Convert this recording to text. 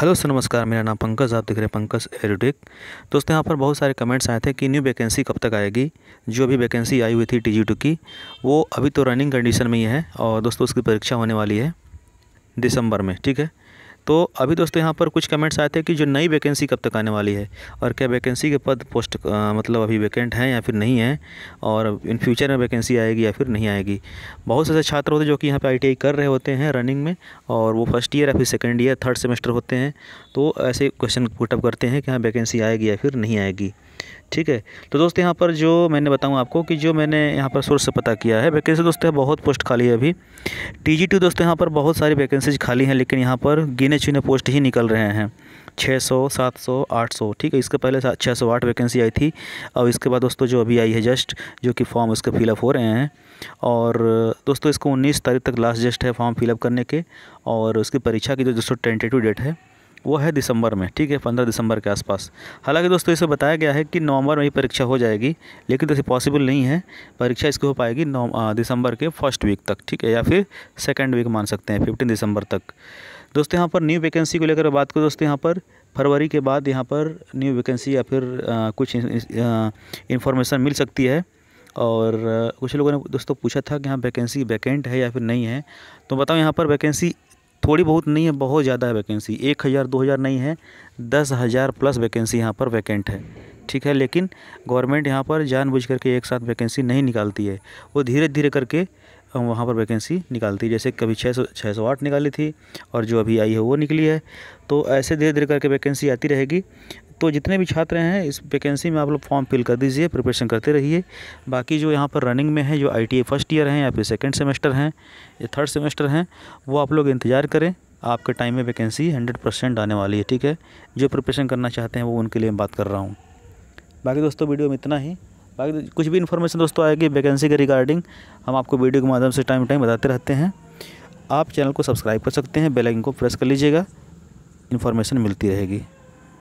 hello sir नमस्कार मेरा नाम पंकज आप दिख रहे हैं पंकज एरोटिक दोस्तों यहाँ पर बहुत सारे कमेंट्स आए थे कि न्यू वैकेंसी कब तक आएगी जो अभी वैकेंसी आई हुई थी टी की वो अभी तो रनिंग कंडीशन में ही है और दोस्तों उसकी परीक्षा होने वाली है दिसंबर में ठीक है तो अभी दोस्तों यहाँ पर कुछ कमेंट्स आए थे कि जो नई वैकेंसी कब तक आने वाली है और क्या वैकेंसी के पद पोस्ट आ, मतलब अभी वैकेंट हैं या फिर नहीं है और इन फ्यूचर में वैकेंसी आएगी या फिर नहीं आएगी बहुत से ऐसे छात्र होते हैं जो कि यहाँ पर आई कर रहे होते हैं रनिंग में और वो फर्स्ट ईयर या फिर सेकेंड ईयर थर्ड सेमेस्टर होते हैं तो ऐसे क्वेश्चन पुटअप करते हैं कि हाँ वैकेंसी आएगी या फिर नहीं आएगी ठीक है तो दोस्त यहाँ पर जो मैंने बताऊँ आपको कि जो मैंने यहाँ पर सोर्स से पता किया है वैकेंसी तो दोस्तों बहुत पोस्ट खाली है अभी टी जी टू दोस्तों यहाँ पर बहुत सारी वैकेंसीज खाली हैं लेकिन यहाँ पर गिने चुने पोस्ट ही निकल रहे हैं छः सौ सात सौ आठ सौ ठीक है इसके पहले छः सौ आठ वैकेंसी आई थी और इसके बाद दोस्तों जो अभी आई है जस्ट जो कि फॉर्म उसके फिलअप हो रहे हैं और दोस्तों इसको उन्नीस तारीख तक लास्ट जस्ट है फॉर्म फिलअप करने के और उसकी परीक्षा की जो तो दोस्तों टेंटेटिव डेट है वो है दिसंबर में ठीक है पंद्रह दिसंबर के आसपास हालांकि दोस्तों इसे बताया गया है कि नवंबर में ही परीक्षा हो जाएगी लेकिन दोस्तों पॉसिबल नहीं है परीक्षा इसकी हो पाएगी नौ दिसंबर के फर्स्ट वीक तक ठीक है या फिर सेकेंड वीक मान सकते हैं फिफ्टीन दिसंबर तक दोस्तों यहाँ पर न्यू वैकेंसी को लेकर बात करें दोस्तों यहाँ पर फरवरी के बाद यहाँ पर न्यू वैकेंसी या फिर आ, कुछ इन्फॉर्मेशन मिल सकती है और कुछ लोगों ने दोस्तों पूछा था कि यहाँ वैकेंसी वैकेंट है या फिर नहीं है तो बताओ यहाँ पर वैकेंसी थोड़ी बहुत नहीं है बहुत ज़्यादा है वैकेंसी एक हज़ार दो हज़ार नहीं है दस हज़ार प्लस वैकेंसी यहाँ पर वैकेंट है ठीक है लेकिन गवर्नमेंट यहाँ पर जानबूझ करके एक साथ वैकेंसी नहीं निकालती है वो धीरे धीरे करके वहाँ पर वैकेंसी निकालती है जैसे कभी छः सौ छः सौ आठ निकाली थी और जो अभी आई है वो निकली है तो ऐसे धीरे धीरे करके वैकेंसी आती रहेगी तो जितने भी छात्र हैं इस वैकेंसी में आप लोग फॉर्म फिल कर दीजिए प्रिपरेशन करते रहिए बाकी जो यहाँ पर रनिंग में है जो आई फर्स्ट ईयर हैं या फिर सेकेंड सेमेस्टर हैं या थर्ड सेमेस्टर हैं वो आप लोग इंतज़ार करें आपके टाइम में वैकेंसी हंड्रेड परसेंट आने वाली है ठीक है जो प्रिपरेशन करना चाहते हैं वो उनके लिए बात कर रहा हूँ बाकी दोस्तों वीडियो में इतना ही बाकी तो कुछ भी इन्फॉर्मेशन दोस्तों आएगी वैकेंसी के रिगार्डिंग हम आपको वीडियो के माध्यम से टाइम टाइम बताते रहते हैं आप चैनल को सब्सक्राइब कर सकते हैं बेल आइकन को प्रेस कर लीजिएगा इन्फॉर्मेशन मिलती रहेगी